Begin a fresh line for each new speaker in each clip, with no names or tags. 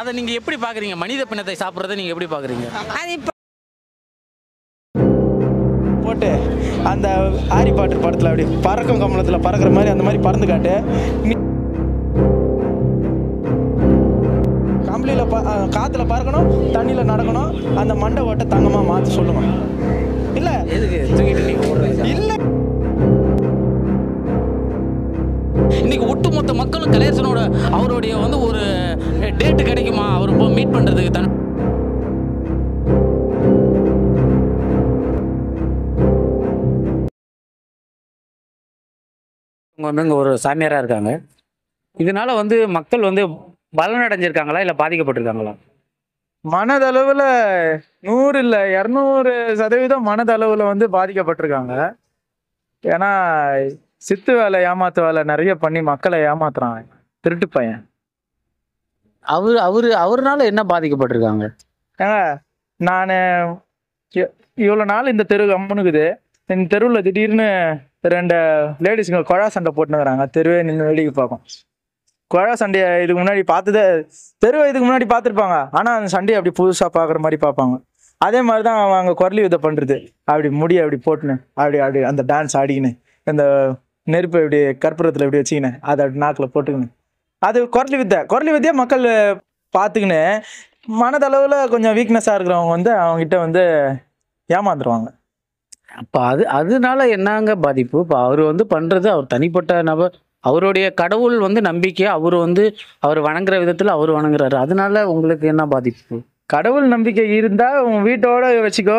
அதை நீங்கள் எப்படி பார்க்குறீங்க மனித பிணத்தை சாப்பிட்றத நீங்கள் எப்படி பார்க்குறீங்க போட்டு அந்த
ஆரி பாட்டு படத்தில் அப்படி பறக்கும் கம்பளத்துல பறக்கிற மாதிரி அந்த மாதிரி பறந்து காட்டு கம்பளியில் காத்துல காற்றுல பறக்கணும் தண்ணியில் நடக்கணும் அந்த மண்டை ஓட்டை தங்கமாக மாற்றி சொல்லுவோம்
இல்லை எதுக்கு தூக்கிட்டு நீங்கள் இல்லை இன்னைக்கு ஒட்டுமொத்த மக்களும் கலேசனோட அவருடைய வந்து டேட்டு கிடைக்குமா அவர் இப்போ மீட் பண்ணுறதுக்கு தன் வந்து இங்கே ஒரு சாமியாராக இருக்காங்க இதனால் வந்து மக்கள் வந்து பலனடைஞ்சிருக்காங்களா இல்லை பாதிக்கப்பட்டிருக்காங்களா மனதளவில்
நூறு இல்லை இரநூறு சதவீதம் மனதளவில் வந்து பாதிக்கப்பட்டிருக்காங்க ஏன்னா சித்து வேலை ஏமாத்து வேலை நிறைய பண்ணி மக்களை ஏமாத்துறாங்க திருட்டு பையன் அவர் அவரு அவருனால என்ன
பாதிக்கப்பட்டிருக்காங்க
நான் இவ்வளோ நாள் இந்த தெரு அம்மனுக்குது இந்த தெருவில் திடீர்னு ரெண்டு லேடிஸுங்க குழா சண்டை போட்டுனுக்குறாங்க தெருவே நின்று வேடிக்கை பார்க்கும் குழா சண்டையை இதுக்கு முன்னாடி பார்த்ததே தெருவை இதுக்கு முன்னாடி பார்த்துருப்பாங்க ஆனால் அந்த சண்டையை அப்படி புதுசாக பார்க்குற மாதிரி பார்ப்பாங்க அதே மாதிரி தான் அங்கே குரலி இதை பண்ணுறது அப்படி முடி அப்படி போட்டுனு அப்படி அப்படி அந்த டான்ஸ் ஆடிக்கின்னு இந்த நெருப்பு இப்படி கற்பூரத்தில் இப்படி வச்சுக்கினேன் அதை அப்படி நாக்கில் போட்டுக்கினேன் அது குரலி வித்தை குரலி வித்தியா மக்கள் பார்த்துக்கின்னு மனதளவில் கொஞ்சம் வீக்னஸாக இருக்கிறவங்க வந்து அவங்ககிட்ட வந்து
ஏமாந்துருவாங்க அப்போ அது அதனால என்னங்க பாதிப்பு இப்போ அவர் வந்து பண்ணுறது அவர் தனிப்பட்ட நபர் அவருடைய கடவுள் வந்து நம்பிக்கை அவர் வந்து அவர் வணங்குற விதத்தில் அவர் வணங்குறாரு அதனால உங்களுக்கு என்ன பாதிப்பு கடவுள் நம்பிக்கை இருந்தால் உன் வீட்டோட வச்சுக்கோ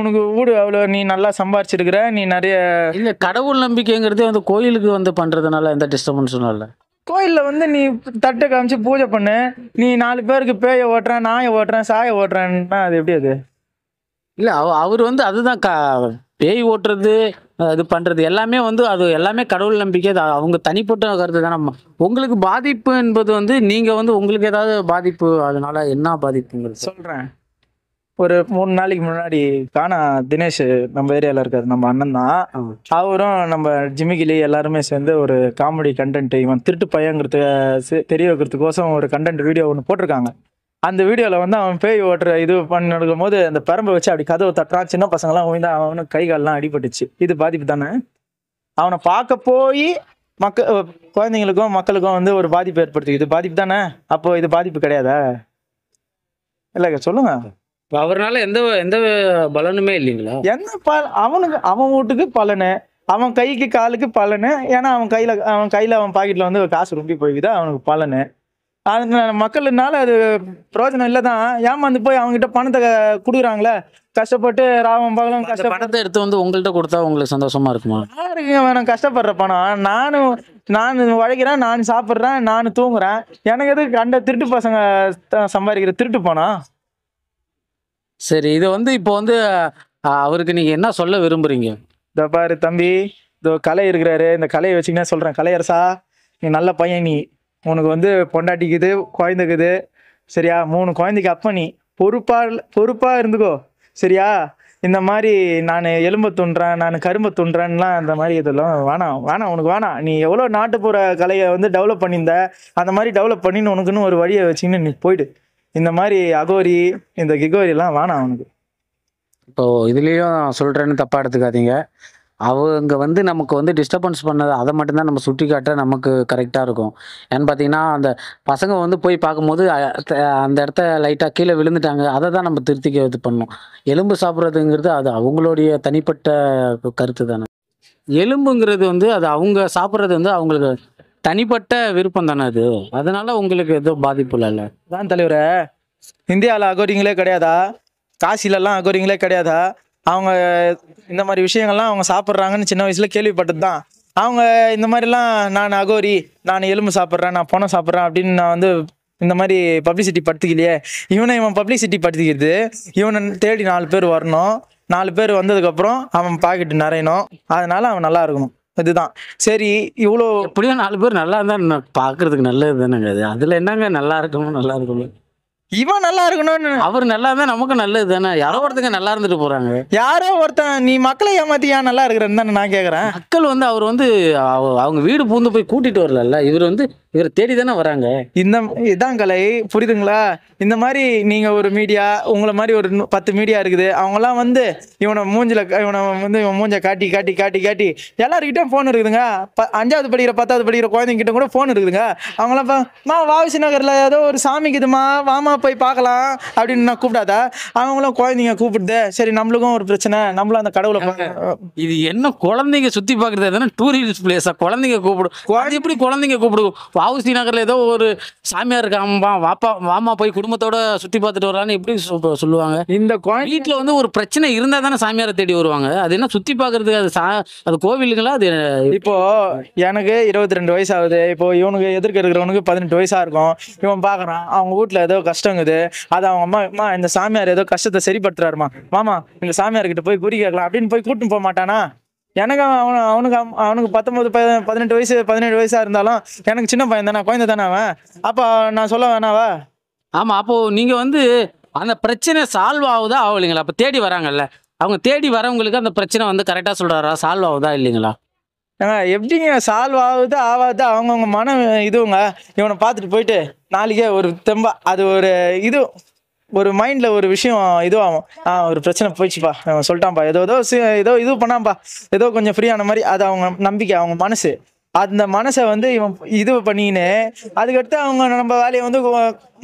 உனக்கு வீடு அவ்வளோ நீ நல்லா சம்பாரிச்சிருக்கிற நீ நிறைய இல்லை கடவுள் நம்பிக்கைங்கிறது வந்து கோயிலுக்கு வந்து பண்ணுறதுனால எந்த டிஸ்டர்பன்ஸும் இல்லை
கோயில்ல வந்து நீ தட்டை காமிச்சு பூஜை பண்ணு நீ நாலு பேருக்கு பேய ஓட்டுறேன் நாயை ஓட்டுறேன் சாய ஓட்டுறேன்னா அது எப்படி அது இல்ல அவர் வந்து
அதுதான் கா பேய் ஓட்டுறது அது பண்றது எல்லாமே வந்து அது எல்லாமே கடவுள் நம்பிக்கை அவங்க தனிப்பட்ட கருத்து தானே உங்களுக்கு பாதிப்பு என்பது வந்து நீங்க வந்து உங்களுக்கு ஏதாவது பாதிப்பு அதனால என்ன பாதிப்புங்கிறது சொல்றேன் ஒரு மூணு நாளைக்கு முன்னாடி காணா
தினேஷ் நம்ம ஏரியாவில் இருக்காரு நம்ம அண்ணன் தான் அவரும் நம்ம ஜிமிகிலி எல்லாருமே சேர்ந்து ஒரு காமெடி கண்டென்ட் இவன் திருட்டு பையங்கிறது தெரிய வைக்கிறதுக்கோசம் ஒரு கண்டென்ட் வீடியோ ஒன்று போட்டிருக்காங்க அந்த வீடியோவில் வந்து அவன் பேய் ஓட்டுற இது பண்ணி போது அந்த பெரம்பை வச்சு அப்படி கதவை தட்டுறான் சின்ன பசங்களாம் உயிந்தா அவனுக்கு கை கால்லாம் அடிபட்டுச்சு இது பாதிப்பு தானே அவனை பார்க்க போய் மக்க குழந்தைங்களுக்கும் மக்களுக்கும் வந்து ஒரு பாதிப்பு ஏற்படுத்தி இது பாதிப்பு தானே அப்போ இது பாதிப்பு கிடையாதா இல்லைங்க சொல்லுங்க
இப்போ அவர்னால எந்த எந்த பலனுமே இல்லைங்களா
என்ன ப அவனுக்கு அவன் வீட்டுக்கு பலனு அவன் கைக்கு காலுக்கு பலனு ஏன்னா அவன் கையில் அவன் கையில் அவன் பாக்கெட்டில் வந்து காசு ரொம்பி போய்விதா அவனுக்கு பலனு அது மக்கள்னால அது பிரயோஜனம் இல்லை தான் ஏமாந்து போய் அவங்ககிட்ட பணத்தை கொடுக்குறாங்களே கஷ்டப்பட்டு ராவம் பகலும் கஷ்ட பணத்தை
எடுத்து வந்து உங்கள்கிட்ட கொடுத்தா உங்களுக்கு சந்தோஷமா இருக்குமா
யாருக்குங்க வேணும் கஷ்டப்படுற பணம் நானும் நான் உழைக்கிறேன் நான் சாப்பிட்றேன் நான் தூங்குறேன் எனக்கு எதுக்கு கண்ட திருட்டு பசங்க சம்பாதிக்கிற திருட்டு பணம்
சரி இது வந்து இப்போ வந்து
அவருக்கு நீங்கள் என்ன சொல்ல விரும்புகிறீங்க இந்த பாரு தம்பி இந்த கலை இருக்கிறாரு இந்த கலையை வச்சிங்கன்னா சொல்கிறேன் கலையரசா நீ நல்ல பையன் நீ உனக்கு வந்து பொண்டாட்டிக்குது குழந்தைக்குது சரியா மூணு குழந்தைக்கு அப்போ நீ பொறுப்பாக பொறுப்பாக இருந்துக்கோ சரியா இந்த மாதிரி நான் எலும்பை துண்டுறேன் நான் கரும்பு துண்டுறேன்லாம் அந்த மாதிரி இதெல்லாம் வேணாம் வேணாம் உனக்கு வேணாம் நீ எவ்வளோ நாட்டுப்புற கலையை வந்து டெவலப் பண்ணியிருந்த அந்த மாதிரி டெவலப் பண்ணின்னு உனக்குன்னு ஒரு வழியை வச்சிங்கன்னு நீ
போயிடு இந்த மாதிரி அகோரி இந்த எல்லாம் வேணாம் அவனுக்கு இப்போ இதுலேயும் சொல்கிறேன்னு தப்பாக எடுத்துக்காதீங்க அவங்க வந்து நமக்கு வந்து டிஸ்டர்பன்ஸ் பண்ணது அதை மட்டும்தான் நம்ம சுட்டி காட்ட நமக்கு கரெக்டாக இருக்கும் ஏன்னு பார்த்தீங்கன்னா அந்த பசங்க வந்து போய் பார்க்கும்போது அந்த இடத்த லைட்டாக கீழே விழுந்துட்டாங்க அதை தான் நம்ம திருத்திக்க இது பண்ணும் எலும்பு சாப்பிட்றதுங்கிறது அது அவங்களுடைய தனிப்பட்ட கருத்து தானே எலும்புங்கிறது வந்து அது அவங்க சாப்பிட்றது வந்து அவங்களுக்கு தனிப்பட்ட விருப்பம் தானே அது அதனால உங்களுக்கு எதுவும் பாதிப்பு இல்லைல்ல தான்
தலைவரே இந்தியாவில் அகோரிங்களே கிடையாதா காசிலலாம் அகோரிங்களே கிடையாதா அவங்க இந்த மாதிரி விஷயங்கள்லாம் அவங்க சாப்பிட்றாங்கன்னு சின்ன வயசில் கேள்விப்பட்டது தான் அவங்க இந்த மாதிரிலாம் நான் அகோரி நான் எலும்பு சாப்பிட்றேன் நான் பணம் சாப்பிட்றேன் அப்படின்னு நான் வந்து இந்த மாதிரி பப்ளிசிட்டி படுத்திக்கலையே இவனை இவன் பப்ளிசிட்டி படுத்திக்கிறது இவனை தேடி நாலு பேர் வரணும் நாலு பேர் வந்ததுக்கப்புறம் அவன் பாக்கெட்டு நிறையணும் அதனால அவன் நல்லா இருக்கணும் அதுதான் சரி இவ்வளோ
எப்படியும் நாலு பேர் நல்லா இருந்தால் பார்க்கறதுக்கு நல்லது தானேங்க அது அதில் என்னங்க நல்லா இருக்கணும் நல்லா இருக்கணும் இவன் நல்லா இருக்கணும்னு அவர் நல்லா இருந்தா நமக்கு நல்லது தானே யாரோ ஒருத்தங்க நல்லா இருந்துட்டு போறாங்க யாரோ ஒருத்தன் நீ மக்களை ஏமாத்தி யா நல்லா இருக்கிறேன்னு தானே நான் கேக்குறேன் மக்கள் வந்து அவர் வந்து அவங்க வீடு பூந்து போய் கூட்டிட்டு வரல இவர் வந்து இவர் தேடி தானே வராங்க இந்த இதான் கலை புரியுதுங்களா
இந்த மாதிரி நீங்க ஒரு மீடியா உங்களை மாதிரி ஒரு பத்து மீடியா இருக்குது அவங்கலாம் வந்து இவனை மூஞ்சில இவனை வந்து இவன் மூஞ்ச காட்டி காட்டி காட்டி காட்டி எல்லாருக்கிட்டையும் ஃபோன் இருக்குதுங்க அஞ்சாவது படிக்கிற பத்தாவது படிக்கிற குழந்தைங்கிட்ட கூட ஃபோன் இருக்குதுங்க அவங்களாம் மா வாவிசி நகர்ல ஏதோ ஒரு சாமிக்குதுமா வாமா போய் பார்க்கலாம் அப்படின்னு நான் கூப்பிடாதா அவங்களும் குழந்தைங்க கூப்பிடுது சரி நம்மளுக்கும் ஒரு பிரச்சனை நம்மளும் அந்த கடவுளை
இது என்ன குழந்தைங்க சுற்றி பார்க்குறது எதுனா டூரிஸ்ட் பிளேஸா குழந்தைங்க கூப்பிடும் குழந்தை எப்படி குழந்தைங்க கூப்பிடுவோம் வாவுசி நகரில் ஏதோ ஒரு சாமியார் இருக்காம்பா வாப்பா வாமா போய் குடும்பத்தோட சுற்றி பார்த்துட்டு வரலான்னு எப்படி சொல்லுவாங்க இந்த வீட்டில் வந்து ஒரு பிரச்சனை இருந்தால் தானே சாமியாரை தேடி வருவாங்க அது என்ன சுற்றி பார்க்கறது அது சா அது கோவிலுங்களா அது இப்போ எனக்கு
இருபத்தி ரெண்டு வயசு ஆகுது இப்போ இவனுக்கு எதிர்க்க இருக்கிறவனுக்கு பதினெட்டு வயசாக இருக்கும் இவன் பார்க்குறான் அவங்க வீட்டில் ஏதோ கஷ்டம் கஷ்டங்குது அது அவங்க அம்மா அம்மா இந்த சாமியார் ஏதோ கஷ்டத்தை சரிப்படுத்துறாருமா மாமா இந்த கிட்ட போய் குறி கேட்கலாம் அப்படின்னு போய் கூட்டின்னு போக மாட்டானா எனக்கு அவன் அவனுக்கு அவனுக்கு ப பதினெட்டு வயசு பதினேழு வயசாக இருந்தாலும் எனக்கு சின்ன பையன் தானே குழந்தை தானே அவன் அப்போ நான் சொல்ல வேணாவா
ஆமாம் அப்போது நீங்கள் வந்து அந்த பிரச்சனை சால்வ் ஆகுதா ஆகலைங்களா அப்போ தேடி வராங்கல்ல அவங்க தேடி வரவங்களுக்கு அந்த பிரச்சனை வந்து கரெக்டாக சொல்கிறாரா சால்வ் ஆகுதா இல்லைங்களா எப்படிங்க சால்வ்
ஆகுது ஆகாது அவங்கவுங்க மனம் இதுவங்க இவனை பார்த்துட்டு போயிட்டு நாளைக்கே ஒரு தெம்பா அது ஒரு இது ஒரு மைண்ட்ல ஒரு விஷயம் இதுவாகும் ஆ ஒரு பிரச்சனை போயிடுச்சுப்பா அவன் சொல்லிட்டான்ப்பா ஏதோ ஏதோ ஏதோ இது பண்ணாம்பா ஏதோ கொஞ்சம் ஃப்ரீயான மாதிரி அது அவங்க நம்பிக்கை அவங்க மனசு அந்த மனசை வந்து இவன் இது பண்ணின்னு அதுக்கடுத்து அவங்க நம்ம வேலையை வந்து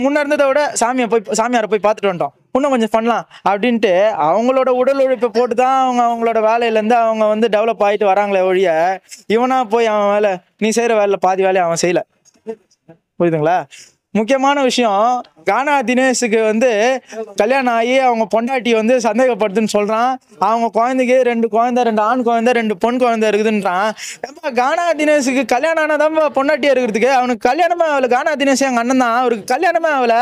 முன்னே இருந்ததை விட சாமியை போய் சாமியாரை போய் பார்த்துட்டு வந்துட்டோம் இன்னும் கொஞ்சம் பண்ணலாம் அப்படின்ட்டு அவங்களோட உடல் உழைப்பை போட்டு தான் அவங்க அவங்களோட வேலையிலேருந்து அவங்க வந்து டெவலப் ஆகிட்டு வராங்களே ஒழிய இவனா போய் அவன் வேலை நீ செய்கிற வேலையில் பாதி வேலையை அவன் செய்யலை புரியுதுங்களா முக்கியமான விஷயம் கானா தினேஷுக்கு வந்து கல்யாணம் ஆகி அவங்க பொண்டாட்டி வந்து சந்தேகப்படுதுன்னு சொல்கிறான் அவங்க குழந்தைக்கு ரெண்டு குழந்தை ரெண்டு ஆண் குழந்தை ரெண்டு பொன் குழந்தை இருக்குதுன்றான் ஏப்பா கானா தினேஷுக்கு கல்யாணம் ஆனாதான் பொண்டாட்டியாக இருக்கிறதுக்கு அவனுக்கு கல்யாணமே ஆகல கானா தினேஷ் எங்கள் அண்ணன் தான் அவருக்கு கல்யாணமே ஆகல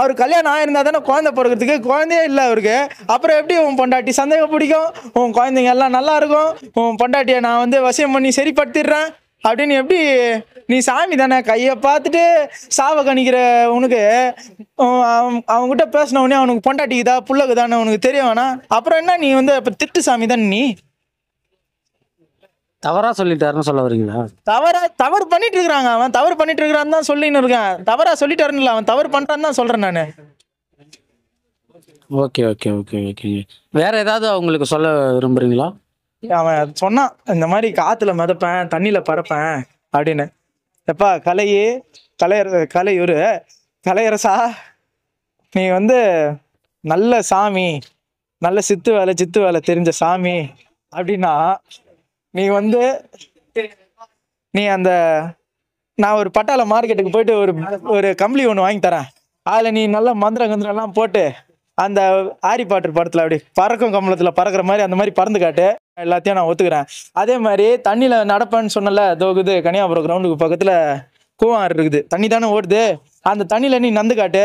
அவர் கல்யாணம் ஆயிருந்தா தானே குழந்தை பிறக்கிறதுக்கு குழந்தையே இல்லை அவருக்கு அப்புறம் எப்படி உன் பொண்டாட்டி சந்தேகம் பிடிக்கும் உன் குழந்தைங்க எல்லாம் நல்லா இருக்கும் உன் பொண்டாட்டியை நான் வந்து வசியம் பண்ணி சரிப்படுத்திடுறேன் அப்படின்னு எப்படி நீ சாமி தானே கையை பார்த்துட்டு சாவை உனக்கு அவங்ககிட்ட பேசின உடனே அவனுக்கு பொண்டாட்டிக்குதா புள்ளக்குதான்னு உனக்கு தெரிய வேணாம் அப்புறம் என்ன நீ வந்து அப்போ திட்டு சாமி தானே நீ
தவறா சொல்லிட்டாருன்னு சொல்ல வரீங்களா
தவறா தவறு பண்ணிட்டு இருக்காங்க அவன் தவறு பண்ணிட்டு இருக்கிறான்னு தான் சொல்லின்னு இருக்கேன் தவறா சொல்லிட்டாருன்னு இல்லை அவன் தவறு பண்றான்னு தான் சொல்றேன் நான்
ஓகே ஓகே ஓகே ஓகே வேற ஏதாவது அவங்களுக்கு சொல்ல விரும்புறீங்களா
அவன் சொன்னான் இந்த மாதிரி காத்துல மிதப்பேன் தண்ணியில பறப்பேன் அப்படின்னு எப்பா கலையே கலை கலையுரு கலையரசா நீ வந்து நல்ல சாமி நல்ல சித்து வேலை சித்து வேலை தெரிஞ்ச சாமி அப்படின்னா நீ வந்து நீ அந்த நான் ஒரு பட்டாள மார்க்கெட்டுக்கு போயிட்டு ஒரு ஒரு கம்பளி ஒன்று வாங்கி தரேன் அதில் நீ நல்லா மந்திர கந்திரம்லாம் போட்டு அந்த ஆரி பாட்டர் படத்தில் அப்படி பறக்கும் கம்பளத்தில் பறக்கிற மாதிரி அந்த மாதிரி பறந்து காட்டு எல்லாத்தையும் நான் ஒத்துக்கிறேன் அதே மாதிரி தண்ணியில் நடப்பேன்னு சொன்னல தோகுது கனியாபுரம் கிரவுண்டுக்கு பக்கத்தில் கூவம் இருக்குது தண்ணி தானே ஓடுது அந்த தண்ணியில் நீ நந்து காட்டு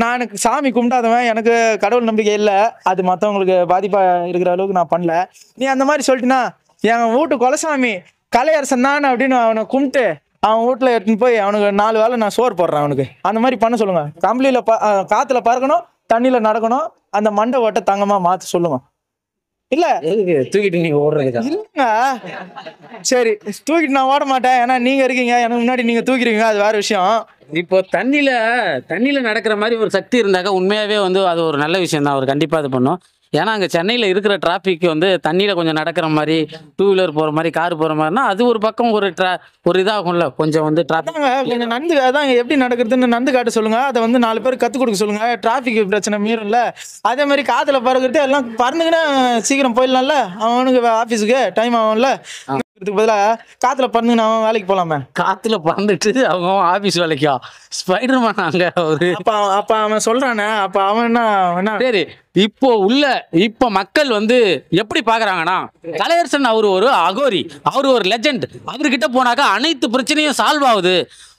நான் எனக்கு சாமி கும்பிடாதவன் எனக்கு கடவுள் நம்பிக்கை இல்லை அது மற்றவங்களுக்கு பாதிப்பாக இருக்கிற அளவுக்கு நான் பண்ணல நீ அந்த மாதிரி சொல்லிட்டுனா என் வீட்டு கொலசாமி கலையரசன் தான் அப்படின்னு அவனை கும்பிட்டு அவன் வீட்டில் எடுத்துன்னு போய் அவனுக்கு நாலு வேலை நான் சோறு போடுறேன் அவனுக்கு அந்த மாதிரி பண்ண சொல்லுங்கள் கம்பளியில் ப காற்றுல பறக்கணும் தண்ணியில் நடக்கணும் அந்த மண்டை ஓட்டை தங்கமாக மாற்ற சொல்லுங்கள்
இல்ல தூக்கிட்டு நீங்க ஓடுறீங்க
இல்லங்க சரி தூக்கிட்டு நான் ஓட மாட்டேன்
ஏன்னா நீங்க இருக்கீங்க எனக்கு முன்னாடி நீங்க தூக்கிறீங்க அது வேற விஷயம் இப்போ தண்ணியில தண்ணியில நடக்கிற மாதிரி ஒரு சக்தி இருந்தாக்க உண்மையாவே வந்து அது ஒரு நல்ல விஷயம் தான் அவர் கண்டிப்பா இது பண்ணும் ஏன்னா அங்கே சென்னையில் இருக்கிற டிராஃபிக் வந்து தண்ணியில் கொஞ்சம் நடக்கிற மாதிரி டூ வீலர் போகிற மாதிரி கார் போகிற மாதிரினா அது ஒரு பக்கம் ஒரு ட்ரா ஒரு இதாகும்ல கொஞ்சம் வந்து டிராஃபிக் நந்து அதான் எப்படி நடக்கிறதுன்னு நந்து காட்ட சொல்லுங்கள் அதை வந்து நாலு பேர்
கற்றுக் கொடுக்க சொல்லுங்கள் டிராஃபிக் பிரச்சனை மீறும்ல அதே மாதிரி காதில் பறக்கிட்டு எல்லாம் பறந்துக்கினா சீக்கிரம் போயிடலாம்ல அவனுக்கு ஆஃபீஸுக்கு டைம் ஆகும்ல இதுக்கு பதிலாக காற்றுல பறந்து நான் வேலைக்கு
போகலாமே காற்றுல பறந்துட்டு அவன் ஆஃபீஸ் வேலைக்கா ஸ்பைடர் மேன் அங்க ஒரு அப்போ அப்ப அவன் சொல்கிறானே அப்போ அவன் என்ன என்ன சரி இப்போ உள்ள இப்போ மக்கள் வந்து எப்படி பார்க்குறாங்கன்னா கலையரசன் அவர் ஒரு அகோரி அவர் ஒரு லெஜண்ட் அவர்கிட்ட போனாக்கா அனைத்து பிரச்சனையும் சால்வ் ஆகுது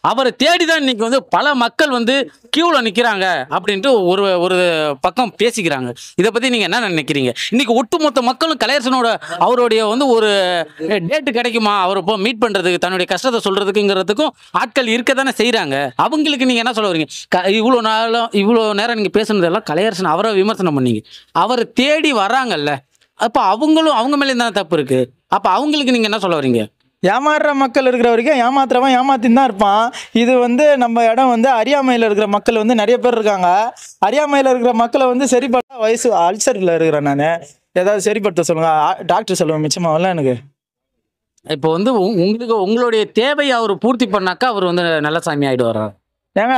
அவரை தேடி தான் இன்னைக்கு வந்து பல மக்கள் வந்து கியூல நிற்கிறாங்க அப்படின்ட்டு ஒரு ஒரு பக்கம் பேசிக்கிறாங்க இதை பற்றி நீங்கள் என்ன நினைக்கிறீங்க இன்னைக்கு ஒட்டுமொத்த மக்களும் கலையரசனோட அவருடைய வந்து ஒரு டேட்டு கிடைக்குமா அவர் இப்போ மீட் பண்ணுறதுக்கு தன்னுடைய கஷ்டத்தை சொல்கிறதுக்குங்கிறதுக்கும் ஆட்கள் இருக்க தானே செய்கிறாங்க அவங்களுக்கு நீங்கள் என்ன சொல்ல வரீங்க க இவ்வளோ நாளும் இவ்வளோ நேரம் நீங்கள் பேசுனதெல்லாம் கலையரசன் அவரை விமர்சனம் பண்ணீங்க அவர் தேடி வராங்கல்ல அப்போ அவங்களும் அவங்க மேலே தானே தப்பு இருக்குது அப்போ அவங்களுக்கு நீங்கள் என்ன சொல்ல வரீங்க ஏமாறுற மக்கள் இருக்கிற
வரைக்கும் ஏமாத்துறவன் ஏமாத்தின் தான் இருப்பான் இது வந்து நம்ம இடம் வந்து அறியாமையில் இருக்கிற மக்கள் வந்து நிறைய பேர் இருக்காங்க அறியாமையில் இருக்கிற மக்களை வந்து சரிப்பட்ட வயசு அல்சரில் இருக்கிறேன் நான் ஏதாவது சரிப்படுத்த சொல்லுங்கள் டாக்டர் சொல்லுவேன் மிச்சமாகலாம் எனக்கு
இப்போ வந்து உங்களுக்கு உங்களுடைய தேவையை அவர் பூர்த்தி பண்ணாக்கா அவர் வந்து நல்ல சாமி ஆகிடுவார் ஏங்க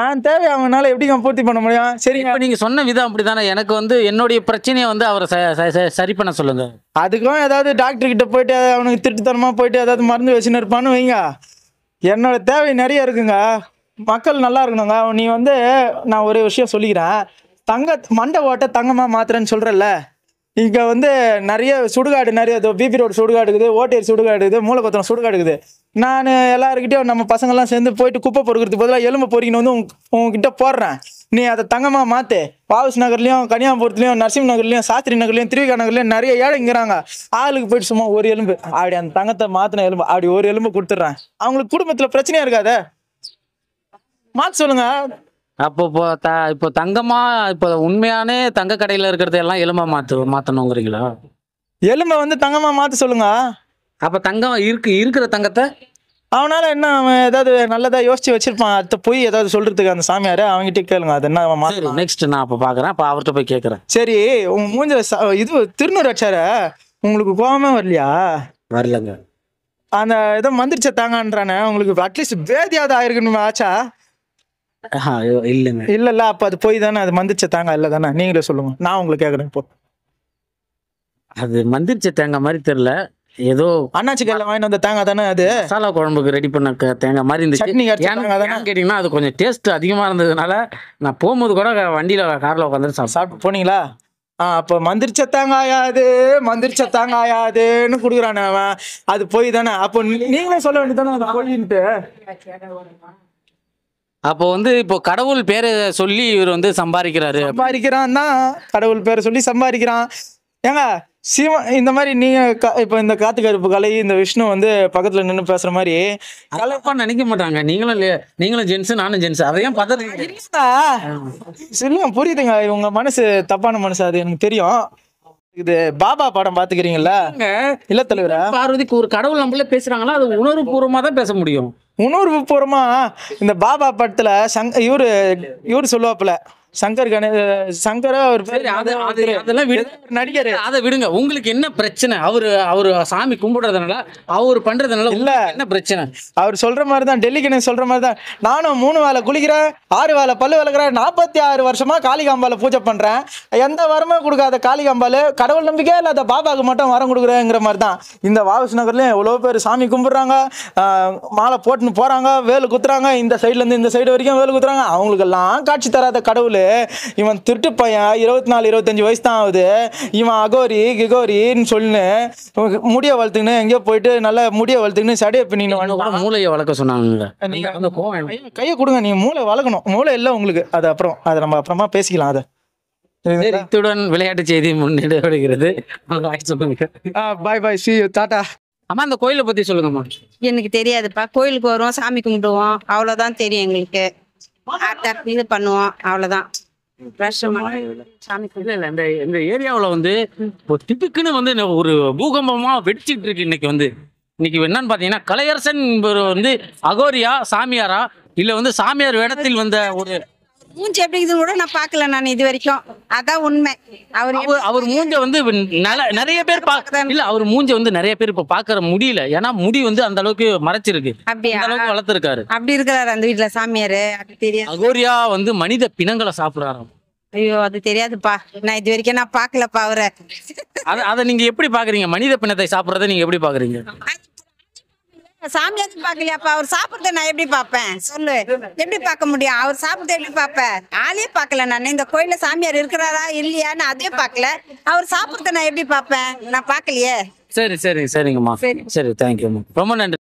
ஏன் தேவை அவனால எப்படிங்க பூர்த்தி பண்ண முடியும் சரி இப்போ நீங்கள் சொன்ன விதம் அப்படி தானே எனக்கு வந்து என்னுடைய பிரச்சனையை வந்து அவரை ச- ச- ச- சரி பண்ண சொல்லுங்க
அதுக்கும் ஏதாவது டாக்டர் கிட்ட போயிட்டு அவனுக்கு திருட்டுத்தனமா போயிட்டு ஏதாவது மருந்து வச்சுன்னு இருப்பான்னு வைங்க என்னோட தேவை நிறைய இருக்குங்க மக்கள் நல்லா இருக்கணுங்க நீ வந்து நான் ஒரு விஷயம் சொல்லிக்கிறேன் தங்க மண்டை ஓட்ட தங்கமா மாத்திரன்னு சொல்றல்ல இங்கே வந்து நிறைய சுடுகாடு நிறைய பிபி ரோடு சுடுகாடு இருக்குது ஓட்டேரி சுடுகாடு இருக்குது மூலக்கொத்தனம் சுடுகாடு இருக்குது நான் எல்லாருக்கிட்டையும் நம்ம பசங்கள்லாம் சேர்ந்து போயிட்டு குப்பை பொறுக்கிறதுக்கு பதிலாக எலும்பு பொறிக்கணும் வந்து உங்ககிட்ட போடுறேன் நீ அதை தங்கமாக மாற்று பாவஸ் நகர்லையும் கன்னியாபுரத்துலையும் நரசிம் நகர்லையும் சாஸ்திரி நகர்லையும் திருவிகா நகர்லையும் நிறைய ஏழைங்கிறாங்க ஆளுக்கு போயிட்டு சும்மா ஒரு எலும்பு அப்படி அந்த தங்கத்தை மாற்றின எலும்பு அப்படி ஒரு எலும்பு கொடுத்துட்றேன் அவங்களுக்கு குடும்பத்தில் பிரச்சனையாக இருக்காதே மாற்ற சொல்லுங்கள்
அப்போ இப்போ த இப்போ தங்கமா இப்போ உண்மையானே தங்க கடையில் இருக்கிறது எல்லாம் எலும்பா மாத்து மாத்தணுங்கிறீங்களா எலும்பை வந்து தங்கமா மாற்ற சொல்லுங்க அப்போ தங்கம் இருக்கு இருக்கிற தங்கத்தை
அவனால என்ன அவன் ஏதாவது நல்லதா யோசிச்சு வச்சிருப்பான் அடுத்த போய் ஏதாவது சொல்றதுக்கு அந்த சாமியார் அவங்ககிட்ட
கேளுங்க அது என்ன மாதிரி நெக்ஸ்ட் நான் அப்போ பார்க்குறேன் அப்போ அவர்கிட்ட போய் கேட்குறேன்
சரி உங்க மூஞ்ச ச- இது திருநூறு வச்சாரு உங்களுக்கு கோபமே வரலையா வரலங்க அந்த இதை மந்திரிச்ச தாங்கன்றானே உங்களுக்கு அட்லீஸ்ட் வேதியாவது ஆயிருக்கணுமா ஆச்சா இல்லைங்க இல்ல இல்ல அப்ப அது போய் தானே அது மந்திரிச்ச தேங்காய் இல்ல தானே நீங்களே சொல்லுங்க நான் உங்களுக்கு கேக்குறேன் இப்போ
அது மந்திரிச்ச தேங்காய் மாதிரி தெரியல ஏதோ அண்ணாச்சி கையில் வாங்கிட்டு வந்த தேங்காய் தானே அது மசாலா குழம்புக்கு ரெடி பண்ண தேங்காய் மாதிரி இருந்துச்சு சட்னி கேட்டீங்கன்னா அது கொஞ்சம் டேஸ்ட் அதிகமா இருந்ததுனால நான் போகும்போது கூட வண்டியில் கார்ல உட்காந்து சாப்பிட்டு போனீங்களா ஆஹ் அப்போ மந்திரிச்ச தேங்காயாது
மந்திரிச்ச தேங்காயாதுன்னு கொடுக்குறானே அவன் அது போய் தானே அப்போ நீங்களே சொல்ல வேண்டியதானே அது போயின்ட்டு
அப்போ வந்து இப்போ கடவுள் பேரை சொல்லி இவர் வந்து சம்பாதிக்கிறாரு
சம்பாதிக்கிறான்னா
கடவுள் பேரை சொல்லி சம்பாதிக்கிறான் ஏங்க
சிவன் இந்த மாதிரி நீங்க இப்போ இந்த காத்து கருப்பு கலை இந்த விஷ்ணு வந்து பக்கத்துல நின்று பேசுற மாதிரி
கலப்பா நினைக்க மாட்டாங்க நீங்களும் இல்லையா நீங்களும் ஜென்ஸ் நானும் ஜென்ஸ் அதையும் பார்த்து
சொல்லுங்க புரியுதுங்க உங்க மனசு தப்பான மனசு அது எனக்கு தெரியும் இது பாபா படம் பாத்துக்கிறீங்களா இல்ல தலைவரா
பார்வதிக்கு ஒரு கடவுள் நம்மள பேசுறாங்களா அது உணர்வு
பூர்வமா தான் பேச முடியும் உணர்வு பூர்வமா இந்த பாபா படத்துல சங் இவரு இவரு
சொல்லுவாப்புல சங்கர் கணே சங்கரா அவர் அதெல்லாம் நடிகர் அதை விடுங்க உங்களுக்கு என்ன பிரச்சனை அவரு அவரு சாமி கும்பிடுறதுனால அவர் பண்றதுனால இல்ல என்ன
பிரச்சனை அவர் சொல்ற மாதிரி தான் டெல்லி கணேஷ் சொல்ற மாதிரி தான் நானும் மூணு வேலை குளிக்கிறேன் ஆறு வேலை பல்லு விளக்குறேன் நாற்பத்தி ஆறு வருஷமா காளிகாம்பால பூஜை பண்றேன் எந்த வரமும் கொடுக்காத காளிகாம்பால் கடவுள் நம்பிக்கையா இல்லாத பாபாவுக்கு மட்டும் வரம் கொடுக்குறேங்கிற மாதிரி தான் இந்த வாபஸ் நகர்லயும் எவ்வளோ பேர் சாமி கும்பிடுறாங்க மாலை போட்டுன்னு போறாங்க வேலு குத்துறாங்க இந்த சைட்ல இருந்து இந்த சைடு வரைக்கும் வேலு குத்துறாங்க அவங்களுக்கு எல்லாம் காட்சி தராத கடவுள் இவன் திருட்டு பையன் இருபத்தி நாலு இருபத்தஞ்சு வயசு தான் ஆகுது இவன் அகோரி கிகோரின்னு சொல்லுன்னு முடிய வளர்த்துக்கணும் எங்கேயோ போயிட்டு நல்லா முடிய வளர்த்துக்கணும் சடையை பின்னிட்டு
மூளையை வளர்க்க சொன்னாங்க
கையை கொடுங்க நீங்கள் மூளை வளர்க்கணும் மூளை இல்லை உங்களுக்கு அது அப்புறம் அதை நம்ம அப்புறமா பேசிக்கலாம் அதை
இத்துடன் விளையாட்டு செய்தி முன்னெடுக்கிறது பாய் பாய் சி தாட்டா அம்மா அந்த கோயிலை பத்தி சொல்லுங்கம்மா எனக்கு தெரியாதுப்பா கோயிலுக்கு வருவோம் சாமி கும்பிடுவோம் அவ்வளவுதான் தெரியும் எங்களுக்கு இது பண்ணுவோம் அவ்வளோதான் இந்த இந்த ஏரியாவில் வந்து இப்போ வந்து ஒரு இன்னைக்கு வந்து கலையரசன் வந்து அகோரியா சாமியாரா இல்ல வந்து சாமியார் வேடத்தில் வந்த ஒரு மூஞ்சி எப்படி இது கூட நான் பாக்கல நான் இது வரைக்கும் அதான் உண்மை அவர் அவர் மூஞ்ச வந்து நல- நிறைய பேர் பார்க்க இல்ல அவர் மூஞ்ச வந்து நிறைய பேர் இப்ப பாக்குற முடியல ஏன்னா முடி வந்து அந்த அளவுக்கு மறைச்சிருக்கு அப்படியே அந்த அளவுக்கு வளர்த்திருக்காரு அப்படி இருக்கிறாரு அந்த வீட்டுல சாமியாரு அகோரியா வந்து மனித பிணங்களை சாப்பிடுறாராம் ஐயோ அது தெரியாதுப்பா நான் இது வரைக்கும் நான் பாக்கலப்பா அவரை அத- நீங்க எப்படி பாக்குறீங்க மனித பிணத்தை சாப்பிடுறத நீங்க எப்படி பாக்குறீங்க சாமியார் பாக்கலையாப்பா அவர் சாப்பிடுறத நான் எப்படி பாப்பேன் சொல்லு எப்படி பாக்க முடியும் அவர் சாப்பிடுறத எப்படி பார்ப்பேன் ஆளே பாக்கல நான் இந்த கோயில சாமியார் இருக்கிறாரா இல்லையான்னு அதே பாக்கல அவர் சாப்பிடுறத நான் எப்படி பாப்பேன் நான் பாக்கலையே சரி சரி சரிங்கம்மா சரி தேங்க்யூம்மா ரொம்ப நன்றி